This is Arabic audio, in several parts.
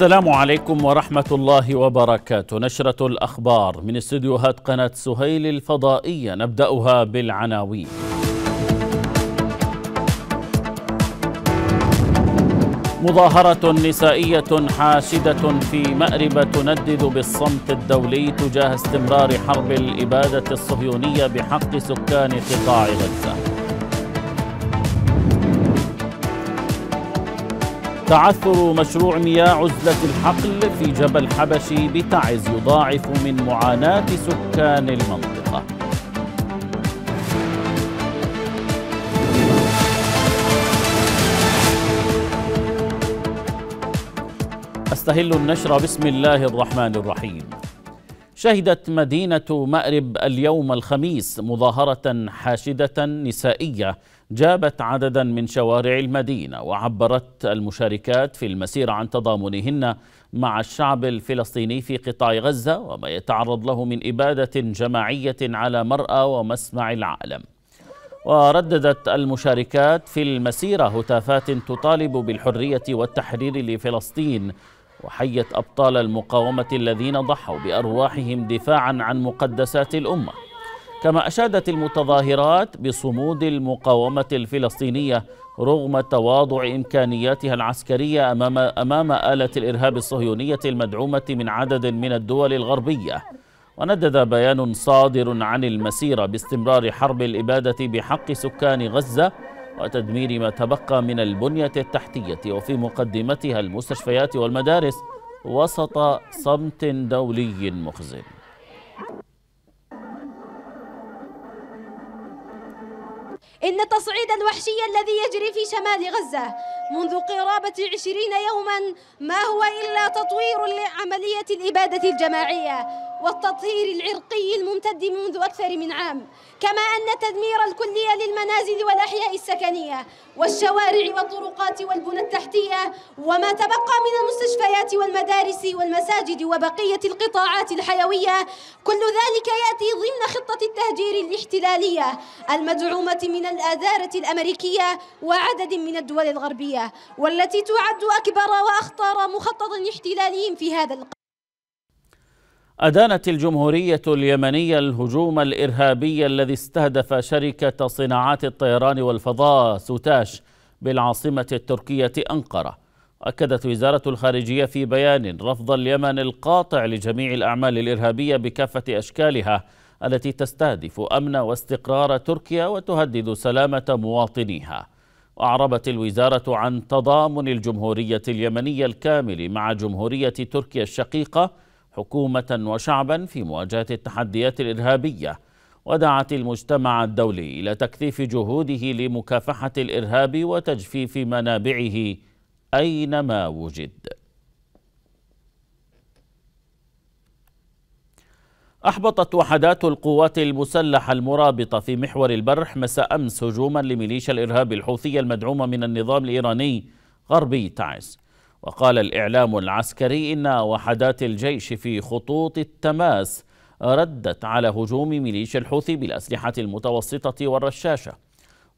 السلام عليكم ورحمة الله وبركاته نشرة الأخبار من استديوهات قناة سهيل الفضائية نبدأها بالعناوين مظاهرة نسائية حاشدة في مأرب تندد بالصمت الدولي تجاه استمرار حرب الإبادة الصهيونية بحق سكان قطاع غزة تعثر مشروع مياه عزلة الحقل في جبل حبشي بتعز يضاعف من معاناة سكان المنطقة أستهل النشر بسم الله الرحمن الرحيم شهدت مدينة مأرب اليوم الخميس مظاهرة حاشدة نسائية جابت عددا من شوارع المدينة وعبرت المشاركات في المسيرة عن تضامنهن مع الشعب الفلسطيني في قطاع غزة وما يتعرض له من إبادة جماعية على مرأى ومسمع العالم ورددت المشاركات في المسيرة هتافات تطالب بالحرية والتحرير لفلسطين وحيت أبطال المقاومة الذين ضحوا بأرواحهم دفاعا عن مقدسات الأمة كما أشادت المتظاهرات بصمود المقاومة الفلسطينية رغم تواضع إمكانياتها العسكرية أمام, أمام آلة الإرهاب الصهيونية المدعومة من عدد من الدول الغربية وندد بيان صادر عن المسيرة باستمرار حرب الإبادة بحق سكان غزة وتدمير ما تبقى من البنية التحتية وفي مقدمتها المستشفيات والمدارس وسط صمت دولي مخزن إن التصعيد الوحشي الذي يجري في شمال غزة منذ قرابة عشرين يوما ما هو إلا تطوير لعملية الإبادة الجماعية والتطهير العرقي الممتد منذ أكثر من عام كما أن تدمير الكلية للمنازل والأحياء السكنية والشوارع والطرقات والبنى التحتية وما تبقى من المستشفيات والمدارس والمساجد وبقية القطاعات الحيوية كل ذلك يأتي ضمن خطة التهجير الاحتلالية المدعومة من الأدارة الأمريكية وعدد من الدول الغربية والتي تعد أكبر وأخطر مخطط احتلالي في هذا القرن أدانت الجمهورية اليمنية الهجوم الإرهابي الذي استهدف شركة صناعات الطيران والفضاء سوتاش بالعاصمة التركية أنقرة أكدت وزارة الخارجية في بيان رفض اليمن القاطع لجميع الأعمال الإرهابية بكافة أشكالها التي تستهدف أمن واستقرار تركيا وتهدد سلامة مواطنيها وأعربت الوزارة عن تضامن الجمهورية اليمنية الكامل مع جمهورية تركيا الشقيقة حكومة وشعبا في مواجهة التحديات الإرهابية ودعت المجتمع الدولي إلى تكثيف جهوده لمكافحة الإرهاب وتجفيف منابعه أينما وجد أحبطت وحدات القوات المسلحة المرابطة في محور البرح مساء أمس هجوما لميليشيا الإرهاب الحوثية المدعومة من النظام الإيراني غربي تعز وقال الإعلام العسكري إن وحدات الجيش في خطوط التماس ردت على هجوم ميليشيا الحوثي بالأسلحة المتوسطة والرشاشة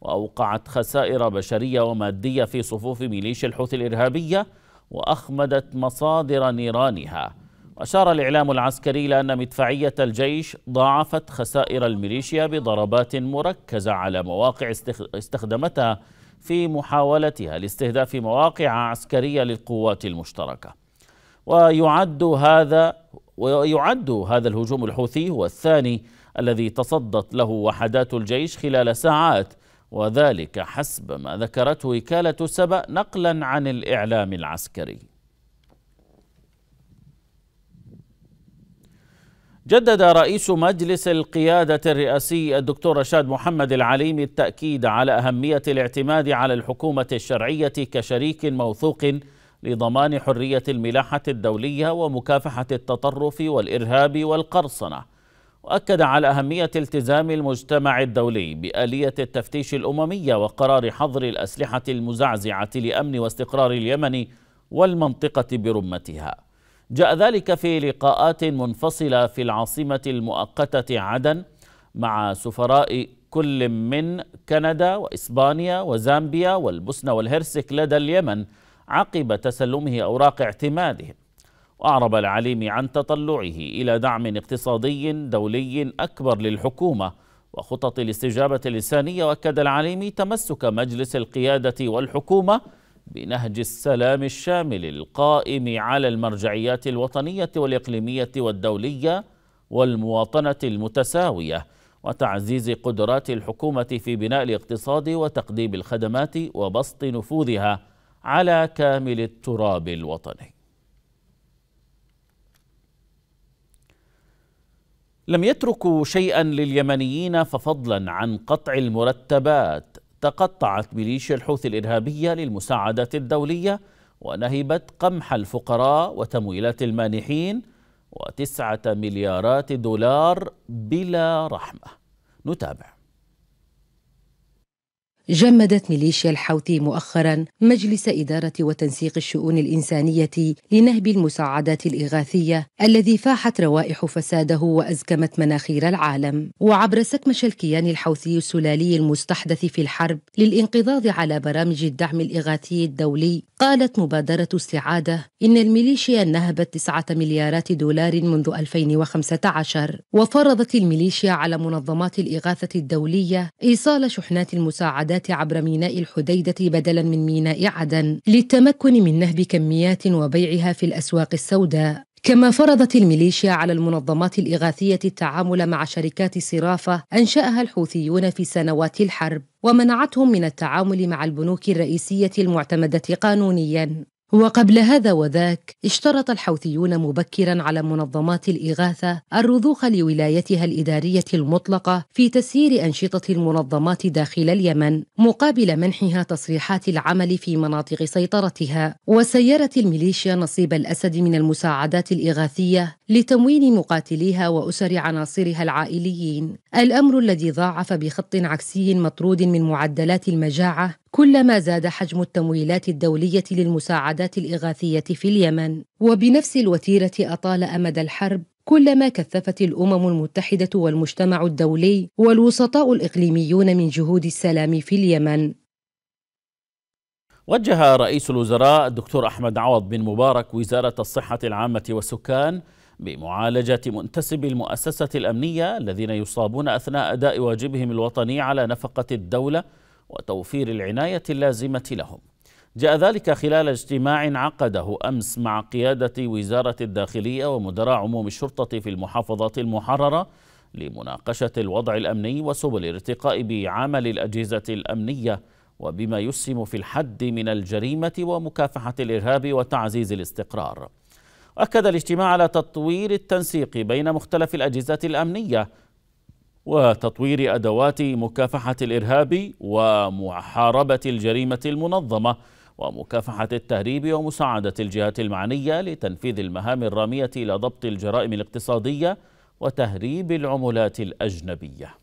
وأوقعت خسائر بشرية ومادية في صفوف ميليشيا الحوثي الإرهابية وأخمدت مصادر نيرانها أشار الإعلام العسكري إلى أن مدفعية الجيش ضاعفت خسائر الميليشيا بضربات مركزة على مواقع استخدمتها في محاولتها لاستهداف مواقع عسكرية للقوات المشتركة ويعد هذا ويعد هذا الهجوم الحوثي هو الثاني الذي تصدت له وحدات الجيش خلال ساعات وذلك حسب ما ذكرته وكالة سبأ نقلا عن الإعلام العسكري جدد رئيس مجلس القيادة الرئاسي الدكتور رشاد محمد العليم التأكيد على أهمية الاعتماد على الحكومة الشرعية كشريك موثوق لضمان حرية الملاحة الدولية ومكافحة التطرف والإرهاب والقرصنة وأكد على أهمية التزام المجتمع الدولي بآلية التفتيش الأممية وقرار حظر الأسلحة المزعزعة لأمن واستقرار اليمن والمنطقة برمتها جاء ذلك في لقاءات منفصلة في العاصمة المؤقتة عدن مع سفراء كل من كندا وإسبانيا وزامبيا والبوسنة والهرسك لدى اليمن عقب تسلمه أوراق اعتمادهم وأعرب العليمي عن تطلعه إلى دعم اقتصادي دولي أكبر للحكومة وخطط الاستجابة اللسانية وأكد العليمي تمسك مجلس القيادة والحكومة بنهج السلام الشامل القائم على المرجعيات الوطنية والإقليمية والدولية والمواطنة المتساوية وتعزيز قدرات الحكومة في بناء الاقتصاد وتقديم الخدمات وبسط نفوذها على كامل التراب الوطني لم يتركوا شيئا لليمنيين ففضلا عن قطع المرتبات تقطعت ميليشيا الحوثي الإرهابية للمساعدات الدولية ونهبت قمح الفقراء وتمويلات المانحين وتسعة مليارات دولار بلا رحمة نتابع جمدت ميليشيا الحوثي مؤخرا مجلس إدارة وتنسيق الشؤون الإنسانية لنهب المساعدات الإغاثية الذي فاحت روائح فساده وأزكمت مناخير العالم وعبر سكمش الكيان الحوثي السلالي المستحدث في الحرب للانقضاض على برامج الدعم الإغاثي الدولي قالت مبادرة السعادة إن الميليشيا نهبت 9 مليارات دولار منذ 2015 وفرضت الميليشيا على منظمات الإغاثة الدولية إيصال شحنات المساعدات عبر ميناء الحديدة بدلا من ميناء عدن للتمكن من نهب كميات وبيعها في الأسواق السوداء كما فرضت الميليشيا على المنظمات الإغاثية التعامل مع شركات صرافة أنشأها الحوثيون في سنوات الحرب ومنعتهم من التعامل مع البنوك الرئيسية المعتمدة قانونيا وقبل هذا وذاك اشترط الحوثيون مبكرا على منظمات الإغاثة الرضوخ لولايتها الإدارية المطلقة في تسيير أنشطة المنظمات داخل اليمن مقابل منحها تصريحات العمل في مناطق سيطرتها وسيرت الميليشيا نصيب الأسد من المساعدات الإغاثية لتموين مقاتليها وأسر عناصرها العائليين الأمر الذي ضاعف بخط عكسي مطرود من معدلات المجاعة كلما زاد حجم التمويلات الدولية للمساعدات الإغاثية في اليمن، وبنفس الوتيرة أطال أمد الحرب كلما كثفت الامم المتحده والمجتمع الدولي والوسطاء الاقليميون من جهود السلام في اليمن وجه رئيس الوزراء الدكتور احمد عوض بن مبارك وزاره الصحه العامه والسكان بمعالجه منتسبي المؤسسه الامنيه الذين يصابون اثناء اداء واجبهم الوطني على نفقه الدوله وتوفير العناية اللازمة لهم جاء ذلك خلال اجتماع عقده أمس مع قيادة وزارة الداخلية ومدراء عموم الشرطة في المحافظات المحررة لمناقشة الوضع الأمني وسبل الارتقاء بعمل الأجهزة الأمنية وبما يسهم في الحد من الجريمة ومكافحة الإرهاب وتعزيز الاستقرار أكد الاجتماع على تطوير التنسيق بين مختلف الأجهزة الأمنية وتطوير أدوات مكافحة الإرهاب ومحاربة الجريمة المنظمة ومكافحة التهريب ومساعدة الجهات المعنية لتنفيذ المهام الرامية إلى ضبط الجرائم الاقتصادية وتهريب العملات الأجنبية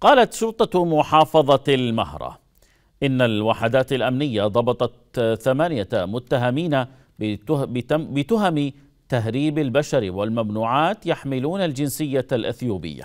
قالت شرطة محافظة المهرة إن الوحدات الأمنية ضبطت ثمانية متهمين بتهم تهريب البشر والممنوعات يحملون الجنسية الأثيوبية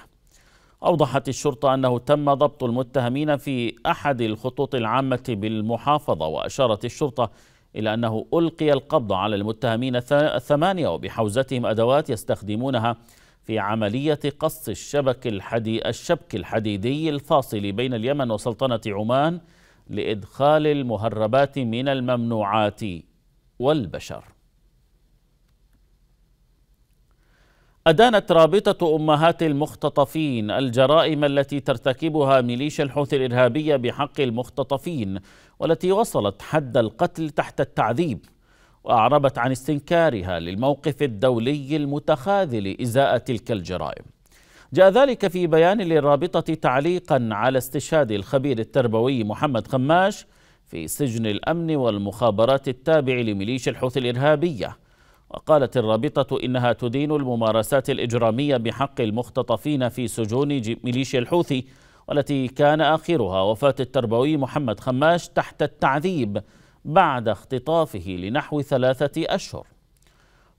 أوضحت الشرطة أنه تم ضبط المتهمين في أحد الخطوط العامة بالمحافظة وأشارت الشرطة إلى أنه ألقي القبض على المتهمين الثمانية وبحوزتهم أدوات يستخدمونها في عملية قص الشبك الحدي الشبك الحديدي الفاصل بين اليمن وسلطنة عمان لإدخال المهربات من الممنوعات والبشر أدانت رابطة أمهات المختطفين الجرائم التي ترتكبها ميليشيا الحوثي الإرهابية بحق المختطفين والتي وصلت حد القتل تحت التعذيب وأعربت عن استنكارها للموقف الدولي المتخاذل إزاء تلك الجرائم جاء ذلك في بيان للرابطة تعليقا على استشهاد الخبير التربوي محمد خماش في سجن الأمن والمخابرات التابع لميليشيا الحوثي الإرهابية وقالت الرابطة إنها تدين الممارسات الإجرامية بحق المختطفين في سجون ميليشيا الحوثي والتي كان آخرها وفاة التربوي محمد خماش تحت التعذيب بعد اختطافه لنحو ثلاثة أشهر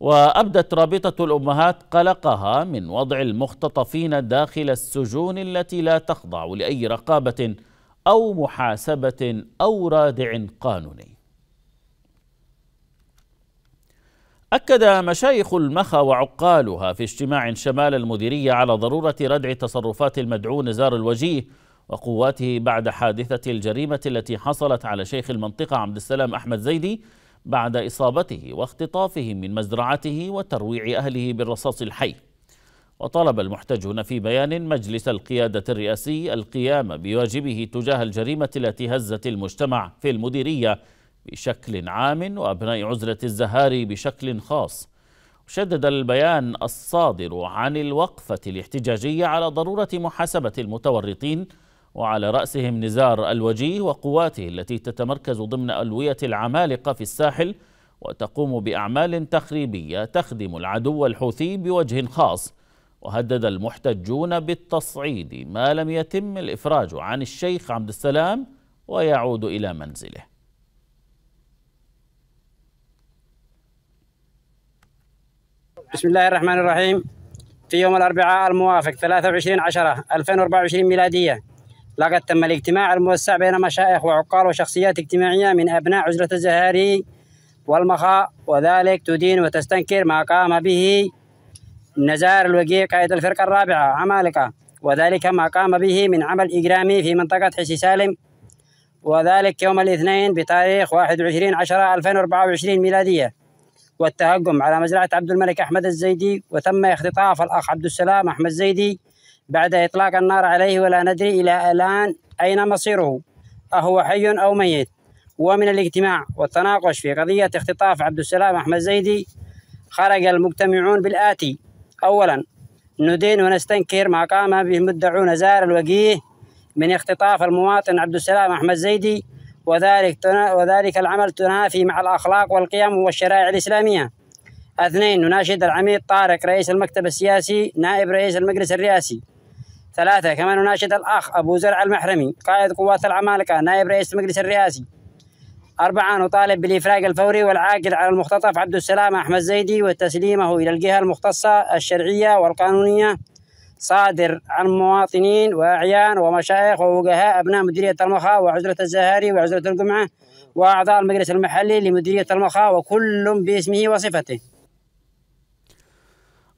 وأبدت رابطة الأمهات قلقها من وضع المختطفين داخل السجون التي لا تخضع لأي رقابة أو محاسبة أو رادع قانوني أكد مشايخ المخا وعقالها في اجتماع شمال المديرية على ضرورة ردع تصرفات المدعو نزار الوجيه وقواته بعد حادثة الجريمة التي حصلت على شيخ المنطقة عبد السلام أحمد زيدي بعد إصابته واختطافه من مزرعته وترويع أهله بالرصاص الحي وطلب المحتجون في بيان مجلس القيادة الرئاسي القيام بواجبه تجاه الجريمة التي هزت المجتمع في المديرية بشكل عام وأبناء عزلة الزهاري بشكل خاص شدد البيان الصادر عن الوقفة الاحتجاجية على ضرورة محاسبة المتورطين وعلى رأسهم نزار الوجيه وقواته التي تتمركز ضمن ألوية العمالقة في الساحل وتقوم بأعمال تخريبية تخدم العدو الحوثي بوجه خاص وهدد المحتجون بالتصعيد ما لم يتم الإفراج عن الشيخ عبد السلام ويعود إلى منزله بسم الله الرحمن الرحيم في يوم الأربعاء الموافق 23 10 2024 ميلادية لقد تم الاجتماع الموسع بين مشايخ وعقال وشخصيات اجتماعية من أبناء عزلة الزهاري والمخاء وذلك تدين وتستنكر ما قام به نزار الوقي قائد الفرقة الرابعة عمالقة وذلك ما قام به من عمل إجرامي في منطقة حسي سالم وذلك يوم الاثنين بتاريخ 21 10 2024 ميلادية والتهجم على مزرعة عبد الملك أحمد الزيدي وتم اختطاف الأخ عبد السلام أحمد الزيدي بعد إطلاق النار عليه ولا ندري إلى الآن أين مصيره أهو حي أو ميت ومن الاجتماع والتناقش في قضية اختطاف عبد السلام أحمد الزيدي خرج المجتمعون بالآتي أولا ندين ونستنكر ما قام به المدعون زار الوجيه من اختطاف المواطن عبد السلام أحمد زيدي وذلك وذلك العمل تنافي مع الأخلاق والقيم والشرائع الإسلامية اثنين نناشد العميد طارق رئيس المكتب السياسي نائب رئيس المجلس الرئاسي ثلاثة كما نناشد الأخ أبو زرع المحرمي قائد قوات العمالقة نائب رئيس المجلس الرئاسي أربعة نطالب بالإفراج الفوري والعاجل على المختطف عبد السلام أحمد زيدي وتسليمه إلى الجهة المختصة الشرعية والقانونية صادر عن مواطنين وأعيان ومشايخ ووجهاء أبناء مديرية المخا وعزلة الزهاري وعزلة الجمعه وأعضاء المجلس المحلي لمديرية المخا وكل باسمه وصفته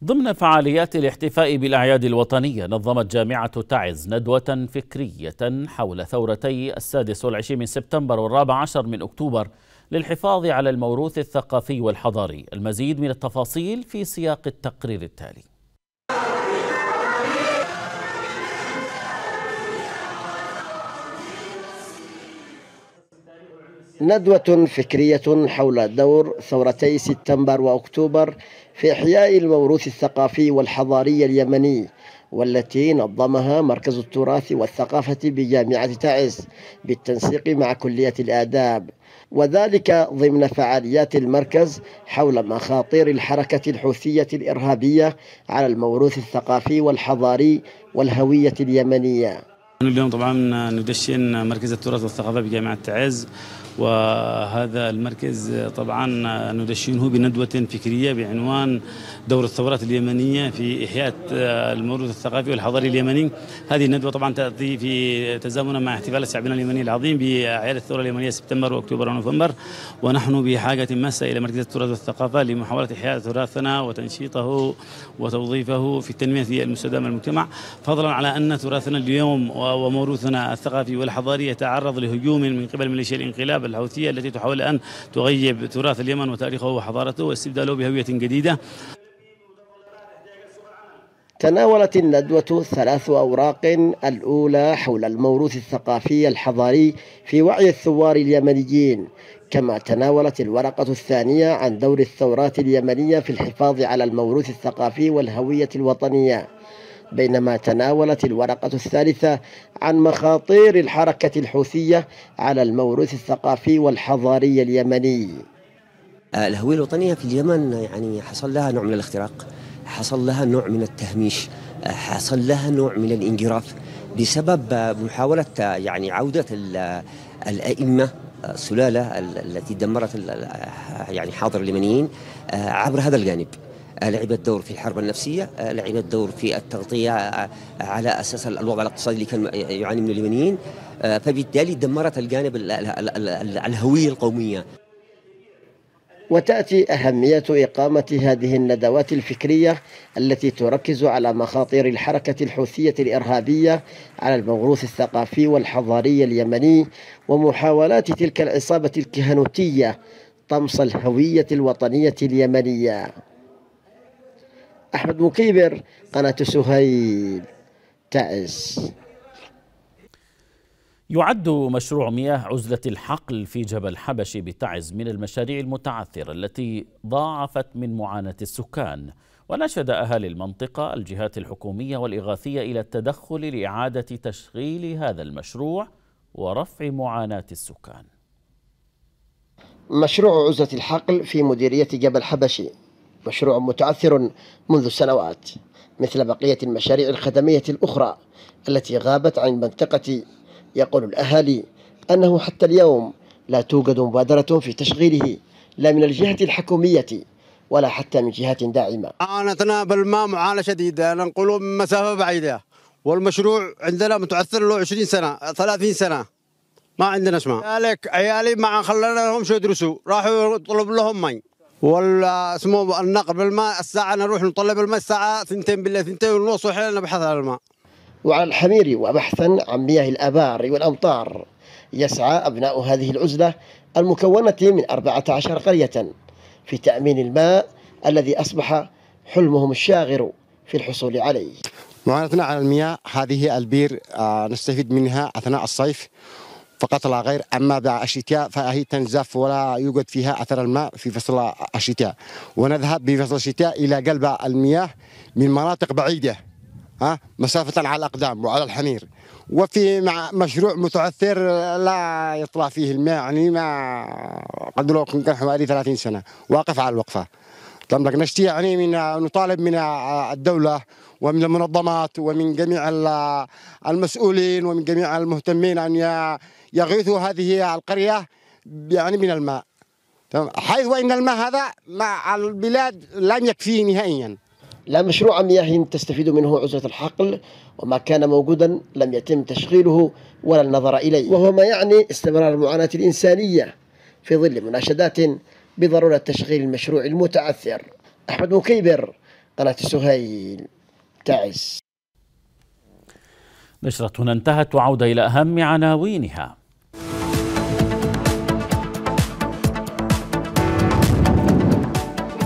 ضمن فعاليات الاحتفاء بالأعياد الوطنية نظمت جامعة تعز ندوة فكرية حول ثورتي السادس والعشرين من سبتمبر والرابع عشر من أكتوبر للحفاظ على الموروث الثقافي والحضاري المزيد من التفاصيل في سياق التقرير التالي ندوة فكرية حول دور ثورتي سبتمبر وأكتوبر في إحياء الموروث الثقافي والحضاري اليمني والتي نظمها مركز التراث والثقافة بجامعة تعز بالتنسيق مع كلية الآداب وذلك ضمن فعاليات المركز حول مخاطر الحركة الحوثية الإرهابية على الموروث الثقافي والحضاري والهوية اليمنية اليوم طبعا ندشن مركز التراث والثقافه بجامعه تعز وهذا المركز طبعا ندشنه بندوه فكريه بعنوان دور الثورات اليمنيه في احياء الموروث الثقافي والحضاري اليمني هذه الندوه طبعا تاتي في تزامنا مع احتفال شعبنا اليمني العظيم باعياد الثوره اليمنيه سبتمبر واكتوبر ونوفمبر ونحن بحاجه ماسه الى مركز التراث والثقافه لمحاوله احياء تراثنا وتنشيطه وتوظيفه في التنميه المستدامه للمجتمع فضلا على ان تراثنا اليوم وموروثنا الثقافي والحضاري يتعرض لهجوم من قبل ميليشيا الانقلاب الحوثية التي تحاول أن تغيب تراث اليمن وتاريخه وحضارته واستبداله بهوية جديدة تناولت الندوة ثلاث أوراق الأولى حول الموروث الثقافي الحضاري في وعي الثوار اليمنيين كما تناولت الورقة الثانية عن دور الثورات اليمنية في الحفاظ على الموروث الثقافي والهوية الوطنية بينما تناولت الورقة الثالثة عن مخاطير الحركة الحوثية على الموروث الثقافي والحضاري اليمني الهوية الوطنية في اليمن يعني حصل لها نوع من الاختراق حصل لها نوع من التهميش حصل لها نوع من الانجراف بسبب محاولة يعني عودة الأئمة السلالة التي دمرت يعني حاضر اليمنيين عبر هذا الجانب آه، لعب الدور في الحرب النفسية آه، لعب الدور في التغطية آه، على أساس الوضع الاقتصادي اللي كان يعاني منه اليمنيين فبالتالي دمرت الجانب الهوية القومية وتأتي أهمية إقامة هذه الندوات الفكرية التي تركز على مخاطر الحركة الحوثية الإرهابية على الموروث الثقافي والحضاري اليمني ومحاولات تلك العصابة الكهنوتية طمس الهوية الوطنية اليمنية أحمد مكيبر قناة سهيل تأس يعد مشروع مياه عزلة الحقل في جبل حبشي بتعز من المشاريع المتعثرة التي ضاعفت من معاناة السكان ونشد أهالي المنطقة الجهات الحكومية والإغاثية إلى التدخل لإعادة تشغيل هذا المشروع ورفع معاناة السكان مشروع عزلة الحقل في مديرية جبل حبشي مشروع متعثر منذ سنوات مثل بقية المشاريع الخدمية الأخرى التي غابت عن المنطقة يقول الأهالي أنه حتى اليوم لا توجد مبادرة في تشغيله لا من الجهة الحكومية ولا حتى من جهة داعمة عانتنا بالماء معاناة شديدة ننقله من مسافة بعيدة والمشروع عندنا متعثر له 20 سنة 30 سنة ما عندنا ماء عيالي ما خلنا لهم شو يدرسوا راحوا يطلب لهم مي اسمه النقل بالماء الساعه نروح نطلب الماء الساعه 2 بالليل 2 ونص وحين نبحث عن الماء وعلى الحميري وبحثا عن مياه الابار والامطار يسعى ابناء هذه العزله المكونه من 14 قريه في تامين الماء الذي اصبح حلمهم الشاغر في الحصول عليه معاناتنا على المياه هذه البير آه، نستفيد منها اثناء الصيف فقط لا غير أما بعد الشتاء فهي تنزف ولا يوجد فيها أثر الماء في فصل الشتاء ونذهب بفصل الشتاء إلى قلب المياه من مناطق بعيدة ها مسافة على الأقدام وعلى الحمير وفي مع مشروع متعثر لا يطلع فيه الماء يعني ما قد لو كان حوالي 30 سنة واقف على الوقفة تملك نشتي يعني من نطالب من الدولة ومن المنظمات ومن جميع المسؤولين ومن جميع المهتمين أن يغيث هذه القرية يعني من الماء حيث وإن الماء هذا مع البلاد لم يكفيه نهائيا لا مشروع مياه تستفيد منه عزلة الحقل وما كان موجودا لم يتم تشغيله ولا النظر إليه وهو ما يعني استمرار المعاناة الإنسانية في ظل مناشدات بضرورة تشغيل المشروع المتعثر أحمد مكيبر قناة سهيل تعز نشرتنا انتهت وعودة إلى أهم عناوينها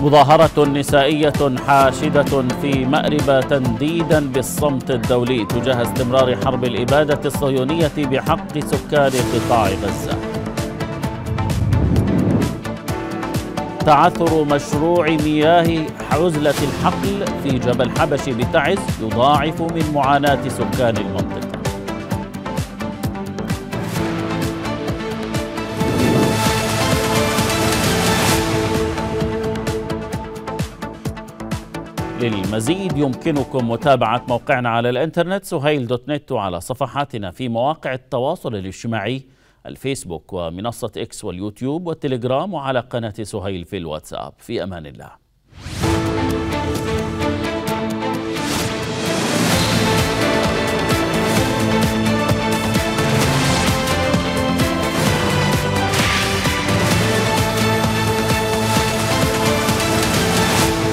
مظاهرة نسائية حاشدة في مأرب تنديدا بالصمت الدولي تجاه استمرار حرب الإبادة الصهيونية بحق سكان قطاع غزة تعثر مشروع مياه عزلة الحقل في جبل حبش بتعز يضاعف من معاناة سكان المنطقة للمزيد يمكنكم متابعة موقعنا على الانترنت سهيل دوت نت وعلى صفحاتنا في مواقع التواصل الاجتماعي الفيسبوك ومنصة إكس واليوتيوب والتليجرام وعلى قناة سهيل في الواتساب في أمان الله